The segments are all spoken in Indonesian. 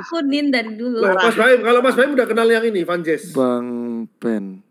Aku dari dulu. Nah, Mas Baim, kalau Mas Baim udah kenal yang ini, Vanjes. Bang Pen.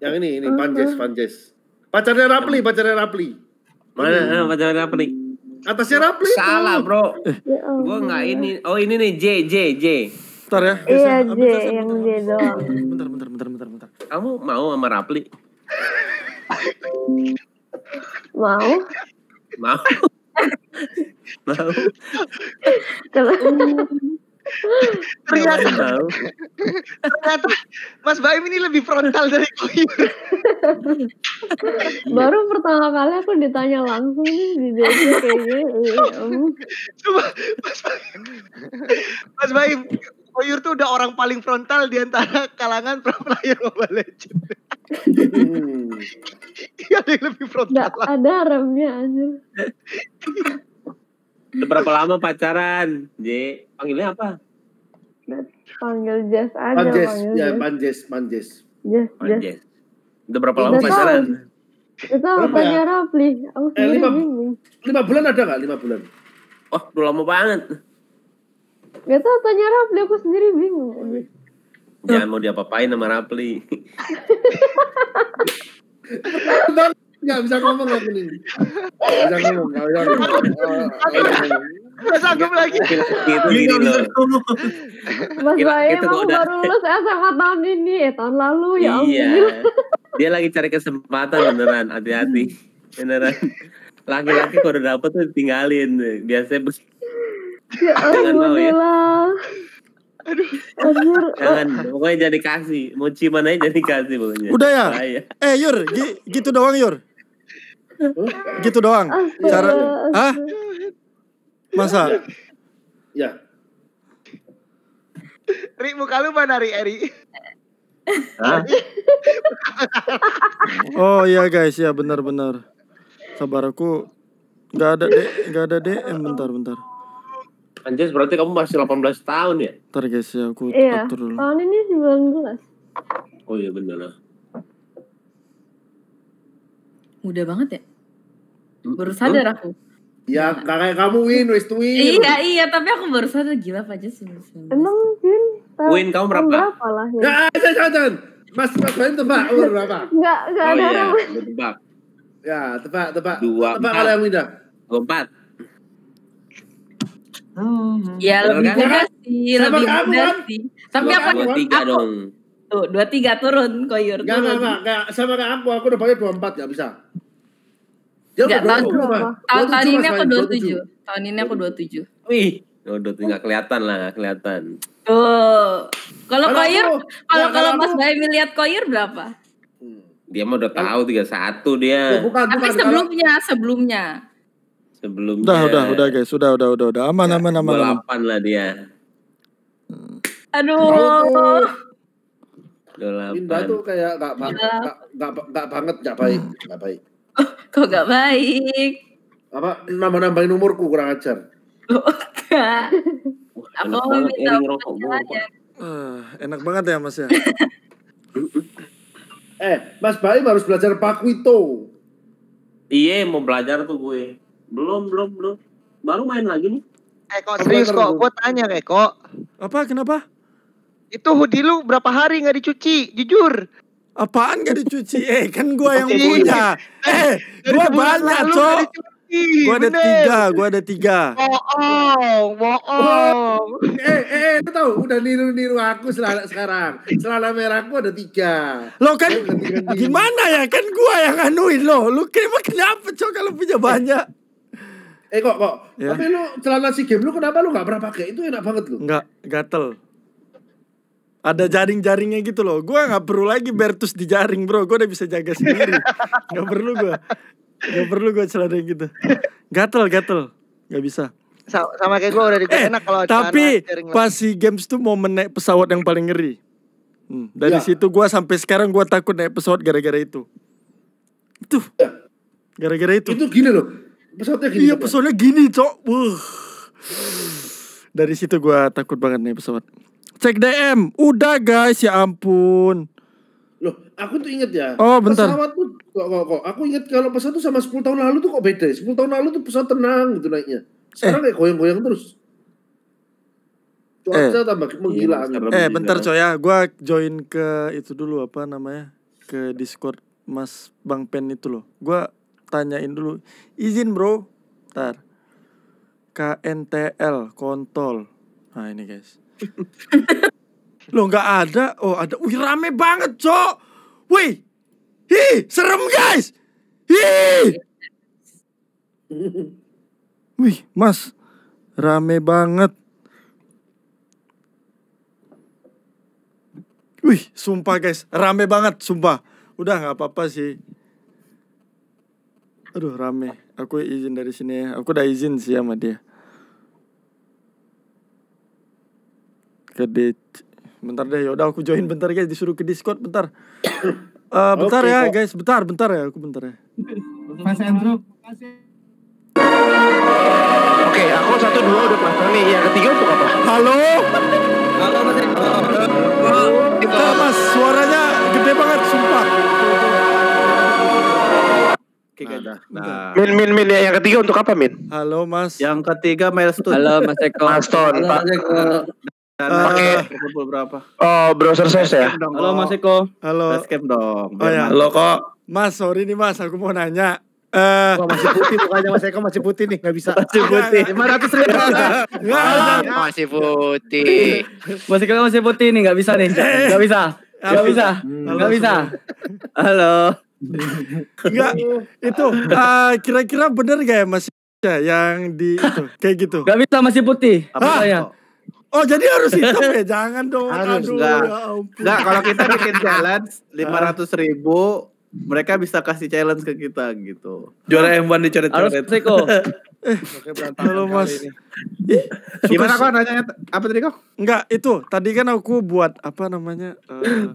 Yang ini, ini Vanjes, Vanjes. Pacarnya Rapli, pacarnya Rapli. Mana hmm. pacarnya Rapli? Atasnya Rapli. Salah, Bro. Eh. Ya Gua nggak ini. Oh, ini nih J J J. Bentar ya. Iya, J yang J doang. Bentar, bentar, bentar, bentar, bentar. Kamu mau sama Rapli? mau. Mau. mau ternyata ternyata Mas Baim ini lebih frontal dari koi baru pertama kali aku ditanya langsung nih di kayaknya coba Mas Baim Mas Baim Koyur tuh udah orang paling frontal di antara kalangan pro player Mobile Legends. Hmm. ada iya, yang lebih frontal. Gak ada remnya anjir. Udah berapa lama pacaran, J? Panggilnya apa? Panggil Jess aja. Panjes, ya, Panjes, Panjes. Yes, Panjes. Udah berapa lama pacaran? Itu apa tanya ya? Rafli. Aku oh, eh, lima, bingung. Iya, lima bulan ada nggak? Lima bulan? oh, udah lama banget. Gak tau, tanya Rafli. Aku sendiri bingung. Jangan ya, mau diapa-apain sama Rafli. Gak bisa ngomong aku nih. Gak bisa ngomong, enggak bisa ngomong. sanggup lagi. Gini gitu loh. Mas Baim, aku baru lulus ya, SMA tahun ini, eh, tahun lalu ya Iya, Dia lagi cari kesempatan beneran, hati-hati. Beneran. Laki-laki kalau udah dapet tuh tinggalin. Biasanya ya, ya alhamdulillah. Aduh. Anjir. Jangan, pokoknya jadi kasih. Mau ciuman aja jadi kasih pokoknya. Udah ya? Bahaya. Eh Yur, gitu doang Yur gitu doang Astaga. cara ah masa ya Ri muka lu mana Ri Eri oh iya guys ya benar-benar sabar aku nggak ada deh nggak ada eh, bentar-bentar Anjir berarti kamu masih 18 tahun ya? Ntar guys ya aku iya. atur dulu. Tahun ini 19. Oh iya benar lah. Muda banget ya? Baru sadar aku. Ya, nah. kayak kamu win, wis win. Iya, iya, tapi aku baru sadar gila apa aja sih. Emang win? Win kamu berapa? Berapa lah ya? Enggak, ah, jangan, jangan. Mas, Mas Bayu tebak umur berapa? Enggak, enggak oh, Iya. Tebak. Ya, tebak, tebak. Dua, tebak kalau yang winda. Dua, empat. Oh, ya lebih kan? muda sih, Sama lebih kamu, muda kan? sih. Tapi apa? Dua tiga aku, dong. Tuh, dua tiga turun koyur. turun. gak, gak, gak. Sama kayak aku, aku udah pakai dua empat, gak bisa. Dia Gak, tahun, tahun, tahun ini aku 27. Tahun ini aku 27. Wih, Oh, dot nggak kelihatan lah, gak kelihatan. Oh, kalau koyor, ya, kalau kalau Mas Bayu lihat koyor berapa? Dia mau udah tahu tiga satu dia. Bukan, ya, bukan, Tapi sebelumnya, kalau... sebelumnya. Sebelumnya. Udah, udah, udah guys, sudah udah, udah, udah aman, ya, aman, aman. Delapan lah dia. Aduh. Oh. Delapan. Indah tuh kayak iya. nggak nggak nggak banget, nggak baik, nggak baik. Kok gak baik? Apa nambah-nambahin umurku kurang ajar? Oh, enggak. Aku mau minta Uh, enak banget ya Mas ya. eh, Mas Bayi harus belajar Pakwito. Iya, mau belajar tuh gue. Belum, belum, belum. Baru main lagi nih. Eh kok serius kok, gue tanya Eko. Apa, kenapa? Itu hoodie lu berapa hari nggak dicuci? Jujur. Apaan gak dicuci? Eh kan gue yang punya. Eh, eh gue banyak cok. Gue ada tiga, gue ada tiga. Bohong, bohong. Eh, eh, eh lu tau udah niru-niru aku selala sekarang. Selala merah aku ada tiga. Lo kan gimana ya? Kan gue yang anuin lo. Lu kenapa cok kalau punya banyak? Eh kok kok. Ya. Tapi lu celana si game lu kenapa lu gak pernah pakai? Itu enak banget lu. Enggak, gatel ada jaring-jaringnya gitu loh. Gue nggak perlu lagi Bertus di jaring bro. Gue udah bisa jaga sendiri. Gak perlu gue. Gak perlu gue celana gitu. Gatel, gatel. Gak bisa. Sama, sama kayak gue udah di eh, enak kalau Tapi pas si games tuh mau naik pesawat yang paling ngeri. Hmm, dari ya. situ gue sampai sekarang gue takut naik pesawat gara-gara itu. Itu. Ya. Gara-gara itu. Itu gini loh. Pesawatnya gini. Iya pesawatnya gini cok. Wuh. Dari situ gue takut banget naik pesawat cek DM. Udah guys, ya ampun. Loh, aku tuh inget ya. Oh, bentar. Pesawat tuh kok, kok, Aku inget kalau pesawat tuh sama 10 tahun lalu tuh kok beda. 10 ya. tahun lalu tuh pesawat tenang gitu naiknya. Sekarang eh. kayak goyang-goyang terus. Cuaca eh. tambah menggila. Iya, gitu. eh, bentar coy ya. Gua join ke itu dulu apa namanya? Ke Discord Mas Bang Pen itu loh. Gua tanyain dulu. Izin, Bro. Bentar. KNTL kontol. Nah, ini guys lo nggak ada. Oh ada. Wih rame banget cok. Wih. Hi serem guys. Hi. Wih mas. Rame banget. Wih, sumpah guys, rame banget, sumpah. Udah nggak apa-apa sih. Aduh, rame. Aku izin dari sini ya. Aku udah izin sih sama dia. ke di bentar deh yaudah aku join bentar guys disuruh ke Discord bentar uh, bentar okay, ya guys bentar bentar ya aku bentar ya Mas Andrew Oke, okay, aku satu dua udah pasang nih. Yang ketiga untuk apa? Halo. Halo Mas Eko. halo. Mas, suaranya gede banget sumpah. Oke, nah, nah. Min, min, min, ya. yang ketiga untuk apa, Min? Halo, Mas. Yang ketiga, Milestone. Halo, Mas Eko. Milestone. Halo, Mas Eko. Pakai berapa? Oh, browser saya ya. Halo Mas Eko. Halo. Basecamp dong. Oh, ya. Halo kok. Mas, sorry nih Mas, aku mau nanya. Eh, uh, masih putih mukanya Mas Eko masih putih nih, nggak bisa. Masih putih. Lima ratus ribu. Masih putih. Mas Eko masih putih nih, nggak bisa nih, nggak bisa, nggak bisa, nggak bisa. Halo. Enggak, itu eh, kira-kira bener gak ya Mas ya, yang di itu kayak gitu? Gak bisa masih putih. Apa saya? Oh jadi harus hitam ya? Jangan dong. Harus Aduh, enggak. Ya kalau kita bikin challenge lima ratus ribu mereka bisa kasih challenge ke kita gitu. Juara M1 dicoret-coret. Harus Oke, Halo Mas. Gimana kok nanya apa tadi kok? Enggak, itu tadi kan aku buat apa namanya uh,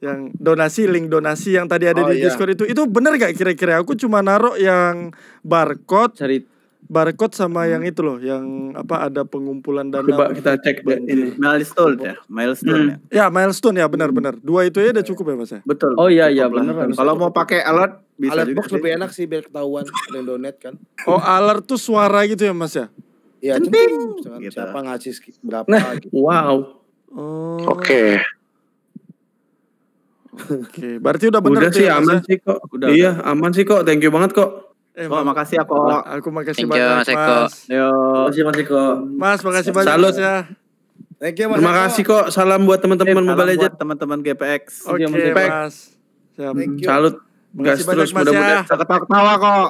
yang donasi link donasi yang tadi ada oh, di iya. Discord itu itu bener gak kira-kira aku cuma naruh yang barcode Cerita Barcode sama yang hmm. itu loh, yang apa ada pengumpulan dana. Coba kita cek ini. Milestone ya, milestone hmm. ya. Ya milestone ya benar-benar. Dua itu ya udah cukup ya mas ya. Betul. Oh iya iya benar. Kalau mau pakai alert bisa alert box lebih enak sih biar ketahuan dan donat kan. Oh alert tuh suara gitu ya mas ya? Iya. Penting. Gitu. Siapa ngasih berapa? Nah, gitu. Wow. Oh. Oke. Okay. Oke, okay. berarti udah benar sih ya, aman ya? sih kok. Udah, iya, udah. aman sih kok. Thank you banget kok. Eh, oh, makasih ya, kok Aku makasih Thank banyak. You, mas Eko. Mas. Yo. Makasih Mas Eko. Mas, makasih banyak. Salut ya. Thank you, Mas Terima kasih kok. Salam buat teman-teman eh, Mobile Legends, teman-teman GPX. Oke, okay, Mas. Siap. Thank you. Salut. Gas terus ya. mudah-mudahan ya. ketawa kok.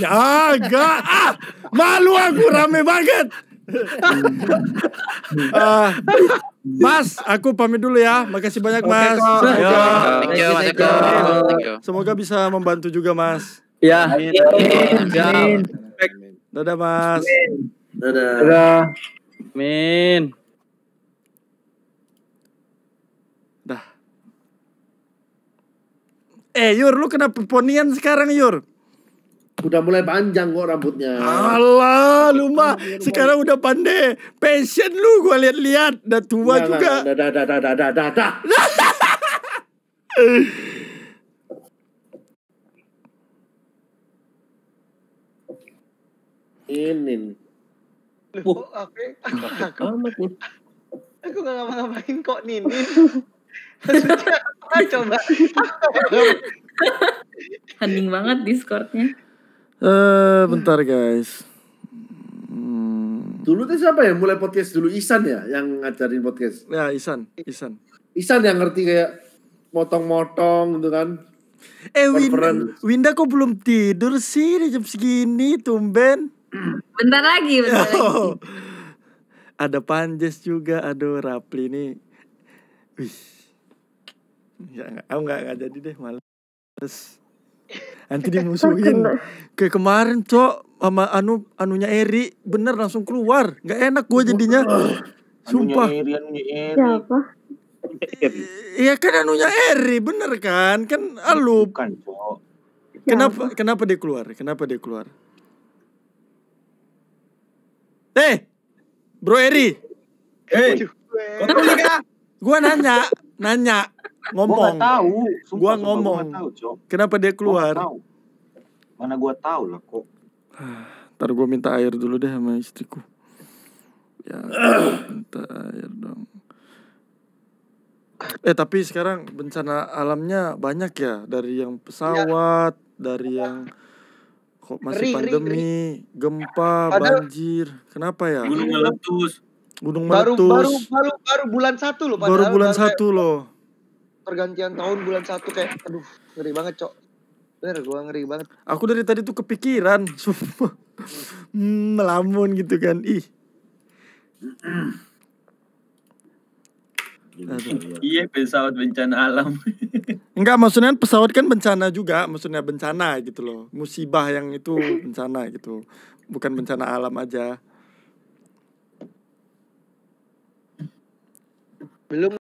ya enggak. Ah, malu aku rame banget. uh, mas, aku pamit dulu ya. Makasih banyak, Mas. Okay, ya. Yo. Thank you, Mas Eko. Semoga bisa membantu juga, Mas. Ya. Amin. Ya. Amin. Dadah Mas. Dadah. Dadah. Amin. Dah. Eh Yur, lu kenapa ponian sekarang Yur? Udah mulai panjang kok rambutnya. Allah, lu mah sekarang udah pandai. Passion lu gua lihat-lihat, udah tua nah, juga. Dah dah dah dah dah dah dah. ini nih. Loh, ya? aku, aku, amat nih. Aku gak ngapa-ngapain kok Ninin. Maksudnya coba? Hening banget Discordnya. Eh, uh, bentar guys. Hmm. Dulu tuh siapa ya mulai podcast dulu Isan ya yang ngajarin podcast? Ya Isan, Isan. Isan yang ngerti kayak motong-motong gitu kan. Eh Winda, Winda kok belum tidur sih jam segini tumben? bentar lagi, bentar lagi. Oh. Ada Panjes juga, aduh Rapli nih. Wih. Ya enggak, aku enggak, enggak jadi deh males. Nanti dimusuhin. Kayak kemarin, Cok, sama anu anunya Eri, bener langsung keluar. Enggak enak gue jadinya. Sumpah. Anunya Eri, anunya Eri. Siapa? Iya kan anunya Eri, bener kan? Kan alu. Bukan, Kenapa kenapa dia keluar? Kenapa dia keluar? Eh, Bro Eri. Hey, eh, kau Gua nanya, nanya, ngomong. Gua tahu. gua ngomong. Kenapa dia keluar? Mana gua tahu lah kok. Ah, ntar gua minta air dulu deh sama istriku. Ya, minta air dong. Eh tapi sekarang bencana alamnya banyak ya dari yang iya. pesawat, dari yang Kok masih ri, pandemi, ri, ri. gempa, Padahal, banjir. Kenapa ya? Gunung meletus. Gunung meletus. Baru baru baru, baru bulan satu loh. Padahal baru bulan baru satu loh. Pergantian tahun bulan satu kayak, aduh, ngeri banget cok. Bener, gua ngeri banget. Aku dari tadi tuh kepikiran, sumpah. Hmm, melamun gitu kan. Ih. Gitu. Iya pesawat bencana alam. Enggak maksudnya pesawat kan bencana juga, maksudnya bencana gitu loh. Musibah yang itu bencana gitu. Bukan bencana alam aja. Belum